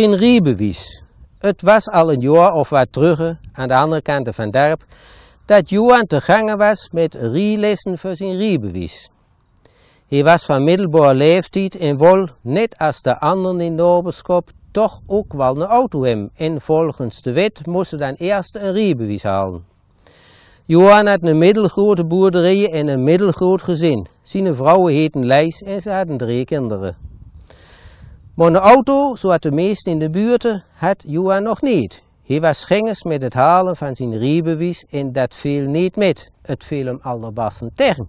geen riebewies. Het was al een jaar of wat terug, aan de andere kant van Derp, dat Johan te gangen was met lessen voor zijn riebewies. Hij was van middelbare leeftijd en wil, net als de anderen in Noberskop, toch ook wel een auto hebben. En volgens de wet moesten dan eerst een riebewies halen. Johan had een middelgrote boerderij en een middelgroot gezin. Zijn vrouwen heten Leis en ze hadden drie kinderen. Maar een auto, zoals de meesten in de buurt, had Johan nog niet. Hij was schengens met het halen van zijn rijbewijs en dat viel niet met. Het viel hem allerbassen tegen.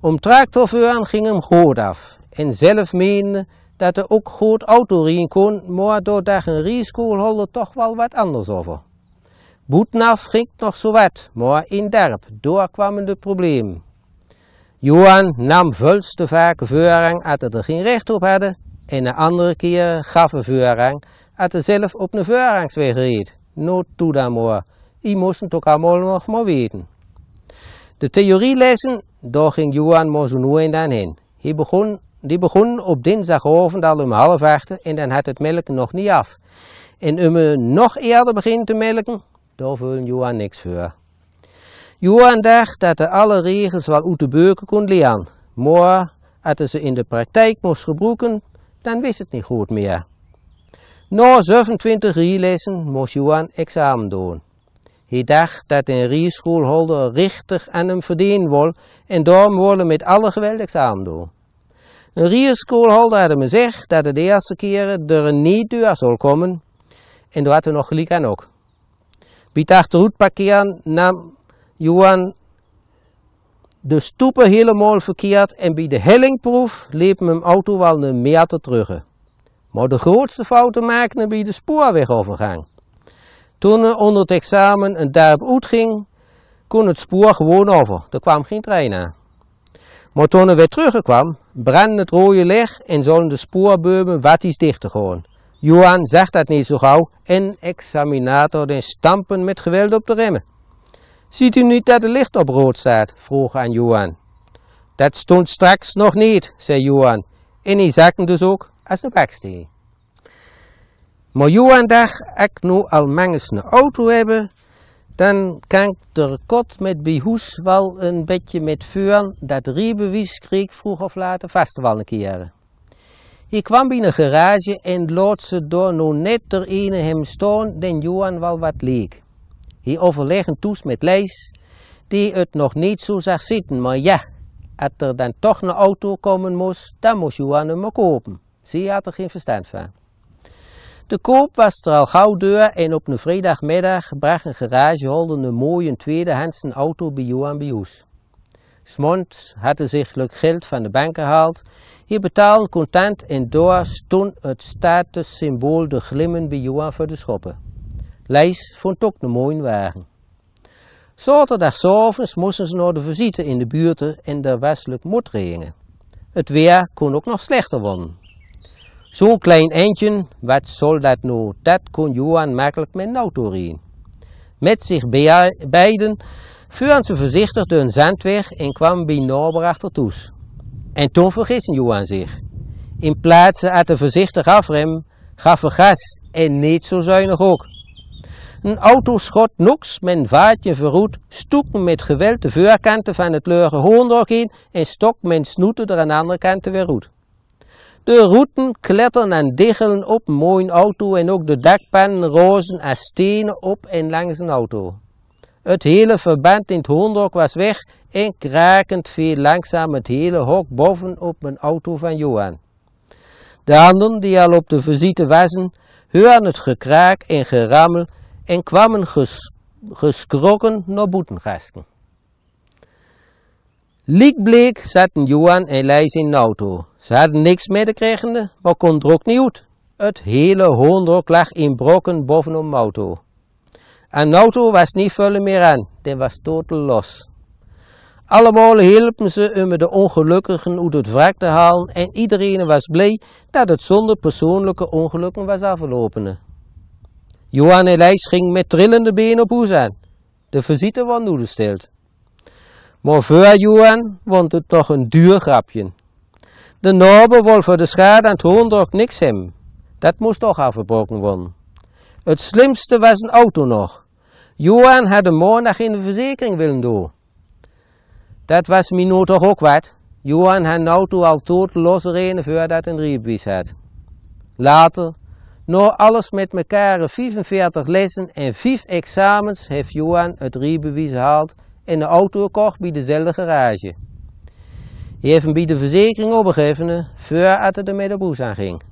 Om tractorvuren ging hem goed af en zelf meende dat hij ook goed auto rijden kon, maar doordat een rijschool hadden toch wel wat anders over. Boetnaf ging nog zo wat, maar in Derp daar kwamen de problemen. Johan nam veel te vaak voorrang als hij er geen recht op hadden en de andere keer gaf een voorrang had hij zelf op een voorrangsweg reed. Nooit toe dan maar. Die moesten toch allemaal nog maar weten. De theorielessen, daar ging Johan maar zo nu en dan heen. Hij begon, die begon op dinsdagavond al om half acht en dan had het melken nog niet af. En om nog eerder beginnen te melken, daar wil Johan niks voor. Johan dacht dat hij alle regels wel uit de beuken kon leren, maar dat hij ze in de praktijk moest gebruiken, dan wist het niet goed meer. Na 27 rielesen moest Johan examen doen. Hij dacht dat een rieschoolholder richtig aan hem verdienen wil en daarom wilde met alle geweld examen doen. Een rieschoolholder had hem gezegd dat het de eerste keer er niet duur zou komen en daar had hij nog gelijk aan ook. Bij het achteruit parkeren nam Johan de stoepen helemaal verkeerd en bij de hellingproef liep mijn auto wel een meter terug. Maar de grootste fouten maakte bij de spoorwegovergang. Toen onder het examen een duip uitging, kon het spoor gewoon over. Er kwam geen trein aan. Maar toen er weer terugkwam, brandde het rode licht en zouden de spoorbeurmen wat iets dichter gaan. Johan zag dat niet zo gauw en examinator den stampen met geweld op de remmen. Ziet u niet dat het licht op rood staat? vroeg aan Johan. Dat stond straks nog niet, zei Johan. En hij zakken dus ook als een baksteen. Maar Johan dacht, ik nu al mengens een auto hebben, dan kan ik de kot met bijhoes wel een beetje met vuur, dat riebewies kreeg vroeg of later vast wel een keer. Hij kwam binnen een garage en laat ze door nog net er ene hem staan, den Johan wel wat leek. Hij overlegde toes met Lees, die het nog niet zo zag zitten, maar ja, als er dan toch een auto komen moest, dan moest Johan hem kopen. Zie had er geen verstand van. De koop was er al gauw door en op een vrijdagmiddag bracht een garage een mooie tweedehands auto bij Johan Bius. Smond had hij zich geld van de bank gehaald. Hij betaalde content en door stond het statussymbool de glimmen bij Johan voor de schoppen. Leis vond ook een mooie wagen. Zaterdagsavonds moesten ze naar de visite in de buurt en de westelijk Mottringen. Het weer kon ook nog slechter worden. Zo'n klein eindje, wat zal dat nou? Dat kon Johan makkelijk met een auto rijden. Met zich beiden vuren ze voorzichtig de een zandweg en kwamen bij Norber achter toes. En toen vergissen Johan zich. In plaats van de voorzichtig afrem, gaf hij gas en niet zo zuinig ook. Een auto schot noks, mijn vaatje verroet, stoeken met geweld de voorkanten van het leuren hoorndorp in en stok mijn snoeten er aan de andere kanten weer De roeten kletteren en diggelen op een mooie auto en ook de dakpannen rozen en stenen op en langs een auto. Het hele verband in het hoorndorp was weg en krakend viel langzaam het hele hok boven op mijn auto van Johan. De anderen die al op de visite wassen, hoorden het gekraak en gerammel en kwamen geschrokken naar boetengasten. Liekbleek zaten Johan en Leijs in de auto. Ze hadden niks meer te maar kon er ook niet uit. Het hele hoondrok lag in brokken bovenop de auto. En de auto was niet veel meer aan, die was totaal los. Allemaal hielpen ze om de ongelukkigen uit het wrak te halen en iedereen was blij dat het zonder persoonlijke ongelukken was afgelopen. Johan Elijs ging met trillende benen op hoes aan. De visite was noedesteld. Maar voor Johan vond het toch een duur grapje. De Norbe wil voor de schade aan het hoorndrok niks hem. Dat moest toch afgebroken worden. Het slimste was een auto nog. Johan had de maandag in de verzekering willen doen. Dat was minuut toch ook wat. Johan had een auto al tot losreden voordat hij een riepwies had. Later nou, alles met elkaar 45 lessen en 5 examens heeft Johan het rijbewijs gehaald en de auto gekocht bij dezelfde garage. Hij heeft hem bij de verzekering opgegeven voordat het er met de boes aan ging.